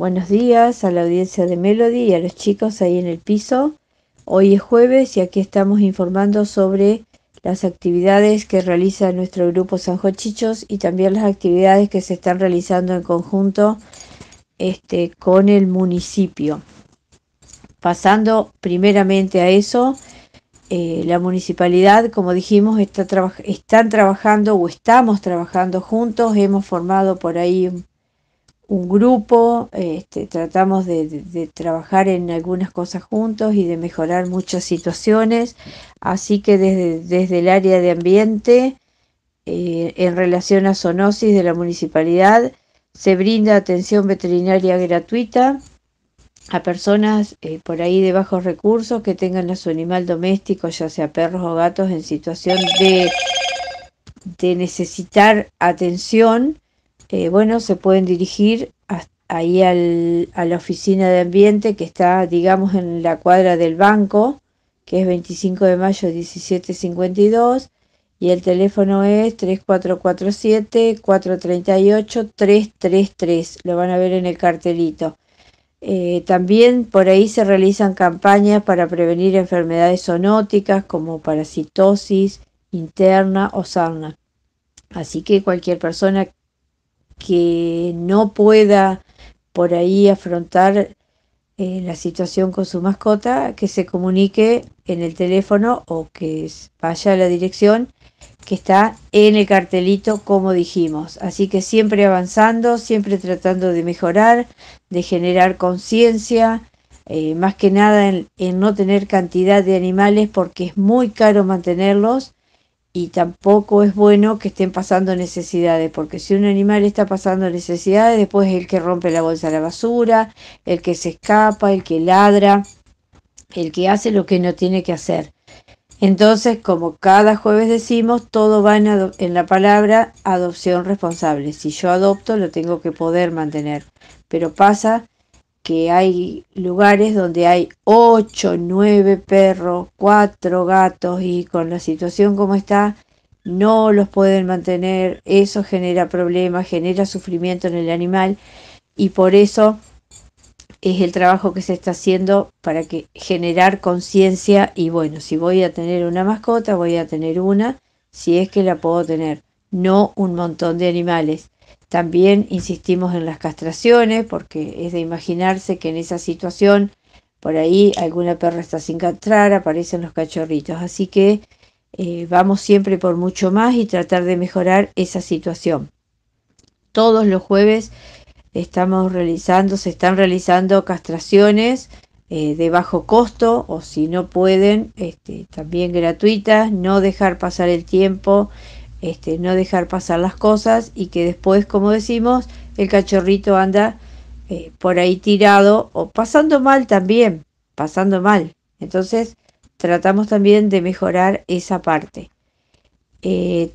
Buenos días a la audiencia de Melody y a los chicos ahí en el piso. Hoy es jueves y aquí estamos informando sobre las actividades que realiza nuestro grupo San y también las actividades que se están realizando en conjunto este, con el municipio. Pasando primeramente a eso, eh, la municipalidad, como dijimos, está están trabajando o estamos trabajando juntos, hemos formado por ahí un un grupo, este, tratamos de, trabajar en algunas cosas juntos y de mejorar muchas situaciones, así que desde, desde el área de ambiente, eh, en relación a zoonosis de la municipalidad, se brinda atención veterinaria gratuita a personas eh, por ahí de bajos recursos que tengan a su animal doméstico, ya sea perros o gatos, en situación de, de necesitar atención eh, bueno, se pueden dirigir ahí a la oficina de ambiente que está, digamos, en la cuadra del banco, que es 25 de mayo 1752, y el teléfono es 3447-438-333, lo van a ver en el cartelito. Eh, también por ahí se realizan campañas para prevenir enfermedades zoonóticas como parasitosis interna o sarna. Así que cualquier persona que no pueda por ahí afrontar eh, la situación con su mascota, que se comunique en el teléfono o que vaya a la dirección que está en el cartelito, como dijimos. Así que siempre avanzando, siempre tratando de mejorar, de generar conciencia, eh, más que nada en no tener cantidad de animales porque es muy caro mantenerlos y tampoco es bueno que estén pasando necesidades, porque si un animal está pasando necesidades, después es el que rompe la bolsa de la basura, el que se escapa, el que ladra, el que hace lo que no tiene que hacer. Entonces, como cada jueves decimos, todo va en, en la palabra adopción responsable. Si yo adopto, lo tengo que poder mantener, pero pasa que hay lugares donde hay 8, nueve perros, 4 gatos y con la situación como está, no los pueden mantener. Eso genera problemas, genera sufrimiento en el animal y por eso es el trabajo que se está haciendo para que generar conciencia y bueno, si voy a tener una mascota, voy a tener una, si es que la puedo tener, no un montón de animales. También insistimos en las castraciones porque es de imaginarse que en esa situación por ahí alguna perra está sin castrar, aparecen los cachorritos. Así que eh, vamos siempre por mucho más y tratar de mejorar esa situación. Todos los jueves estamos realizando, se están realizando castraciones eh, de bajo costo o si no pueden, este, también gratuitas, no dejar pasar el tiempo este, no dejar pasar las cosas y que después, como decimos, el cachorrito anda eh, por ahí tirado o pasando mal también, pasando mal. Entonces, tratamos también de mejorar esa parte. Eh,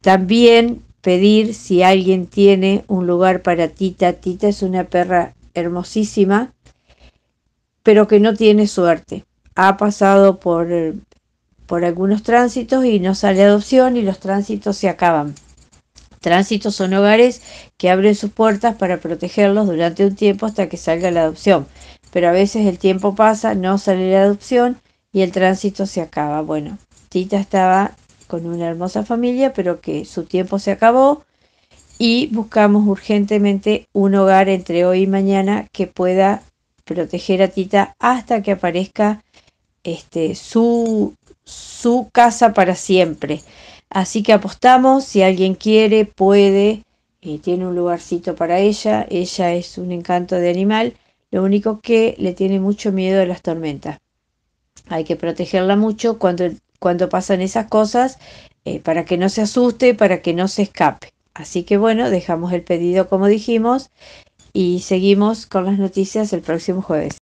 también pedir si alguien tiene un lugar para Tita. Tita es una perra hermosísima, pero que no tiene suerte. Ha pasado por por algunos tránsitos y no sale adopción y los tránsitos se acaban. Tránsitos son hogares que abren sus puertas para protegerlos durante un tiempo hasta que salga la adopción. Pero a veces el tiempo pasa, no sale la adopción y el tránsito se acaba. Bueno, Tita estaba con una hermosa familia, pero que su tiempo se acabó y buscamos urgentemente un hogar entre hoy y mañana que pueda proteger a Tita hasta que aparezca este, su su casa para siempre. Así que apostamos, si alguien quiere, puede, eh, tiene un lugarcito para ella, ella es un encanto de animal, lo único que le tiene mucho miedo a las tormentas. Hay que protegerla mucho cuando, cuando pasan esas cosas eh, para que no se asuste, para que no se escape. Así que bueno, dejamos el pedido como dijimos y seguimos con las noticias el próximo jueves.